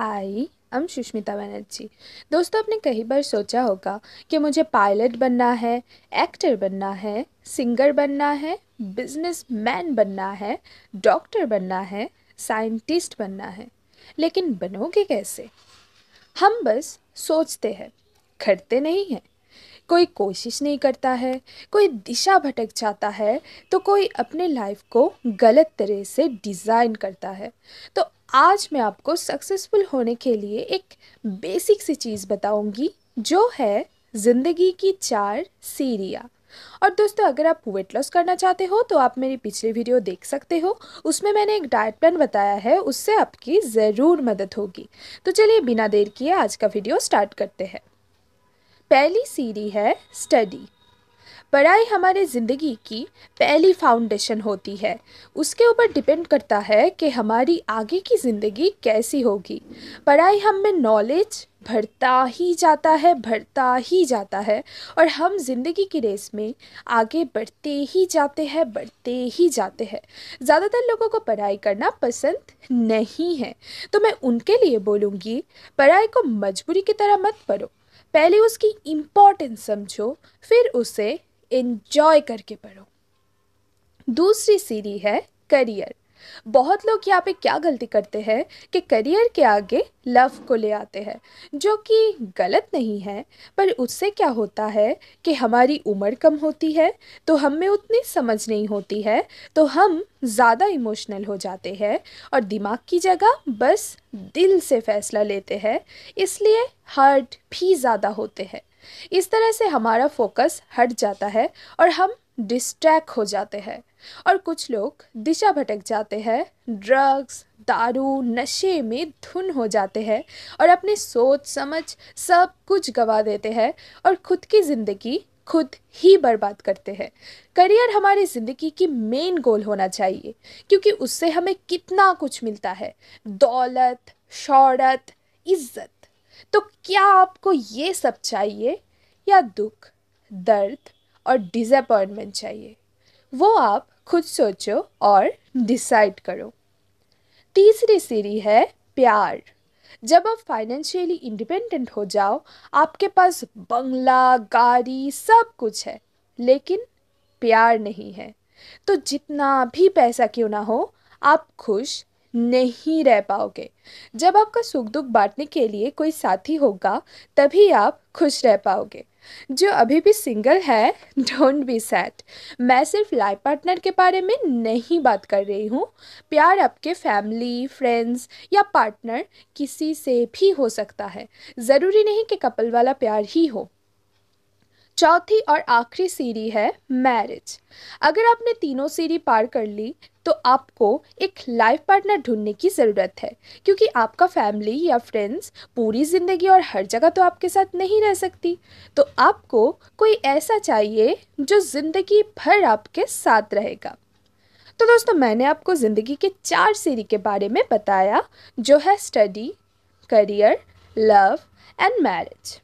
हाय हम सुष्मिता बनर्जी दोस्तों आपने कई बार सोचा होगा कि मुझे पायलट बनना है एक्टर बनना है सिंगर बनना है बिजनेसमैन बनना है डॉक्टर बनना है साइंटिस्ट बनना है लेकिन बनोगे कैसे हम बस सोचते हैं करते नहीं हैं कोई कोशिश नहीं करता है कोई दिशा भटक जाता है तो कोई अपने लाइफ को गलत तरह से डिज़ाइन करता है तो आज मैं आपको सक्सेसफुल होने के लिए एक बेसिक सी चीज़ बताऊंगी जो है ज़िंदगी की चार सीरिया और दोस्तों अगर आप वेट लॉस करना चाहते हो तो आप मेरी पिछली वीडियो देख सकते हो उसमें मैंने एक डाइट प्लान बताया है उससे आपकी ज़रूर मदद होगी तो चलिए बिना देर किए आज का वीडियो स्टार्ट करते हैं पहली सीढ़ी है स्टडी पढ़ाई हमारे ज़िंदगी की पहली फाउंडेशन होती है उसके ऊपर डिपेंड करता है कि हमारी आगे की ज़िंदगी कैसी होगी पढ़ाई हम में नॉलेज भरता ही जाता है भरता ही जाता है और हम ज़िंदगी की रेस में आगे बढ़ते ही जाते हैं बढ़ते ही जाते हैं ज़्यादातर लोगों को पढ़ाई करना पसंद नहीं है तो मैं उनके लिए बोलूँगी पढ़ाई को मजबूरी की तरह मत पढ़ो पहले उसकी इम्पोर्टेंस समझो फिर उसे इन्जॉय करके पढ़ो दूसरी सीरी है करियर बहुत लोग यहाँ पे क्या गलती करते हैं कि करियर के आगे लव को ले आते हैं जो कि गलत नहीं है पर उससे क्या होता है कि हमारी उम्र कम होती है तो हम में उतनी समझ नहीं होती है तो हम ज़्यादा इमोशनल हो जाते हैं और दिमाग की जगह बस दिल से फ़ैसला लेते हैं इसलिए हर्ट भी ज़्यादा होते हैं इस तरह से हमारा फोकस हट जाता है और हम डिस्ट्रैक्ट हो जाते हैं और कुछ लोग दिशा भटक जाते हैं ड्रग्स दारू नशे में धुन हो जाते हैं और अपने सोच समझ सब कुछ गवा देते हैं और खुद की ज़िंदगी खुद ही बर्बाद करते हैं करियर हमारी ज़िंदगी की मेन गोल होना चाहिए क्योंकि उससे हमें कितना कुछ मिलता है दौलत शौरत इज्जत तो क्या आपको ये सब चाहिए या दुख दर्द और डिसअपॉइंटमेंट चाहिए वो आप खुद सोचो और डिसाइड करो तीसरी सीरी है प्यार जब आप फाइनेंशियली इंडिपेंडेंट हो जाओ आपके पास बंगला गाड़ी सब कुछ है लेकिन प्यार नहीं है तो जितना भी पैसा क्यों ना हो आप खुश नहीं रह पाओगे जब आपका सुख दुख बांटने के लिए कोई साथी होगा तभी आप खुश रह पाओगे जो अभी भी सिंगल है डोंट बी सैड मैं सिर्फ लाइफ पार्टनर के बारे में नहीं बात कर रही हूँ प्यार आपके फैमिली फ्रेंड्स या पार्टनर किसी से भी हो सकता है ज़रूरी नहीं कि कपल वाला प्यार ही हो चौथी और आखिरी सीढ़ी है मैरिज अगर आपने तीनों सीढ़ी पार कर ली तो आपको एक लाइफ पार्टनर ढूंढने की ज़रूरत है क्योंकि आपका फैमिली या फ्रेंड्स पूरी ज़िंदगी और हर जगह तो आपके साथ नहीं रह सकती तो आपको कोई ऐसा चाहिए जो ज़िंदगी भर आपके साथ रहेगा तो दोस्तों मैंने आपको ज़िंदगी के चार सीरी के बारे में बताया जो है study career love and marriage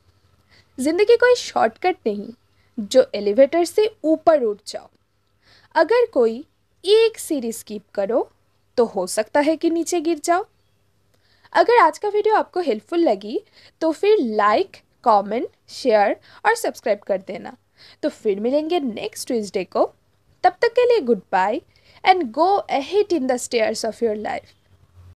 ज़िंदगी कोई शॉर्टकट नहीं जो एलिवेटर से ऊपर उठ जाओ अगर कोई एक सीरी स्किप करो तो हो सकता है कि नीचे गिर जाओ अगर आज का वीडियो आपको हेल्पफुल लगी तो फिर लाइक कमेंट, शेयर और सब्सक्राइब कर देना तो फिर मिलेंगे नेक्स्ट ट्यूजडे को तब तक के लिए goodbye and go ahead in the stairs of your life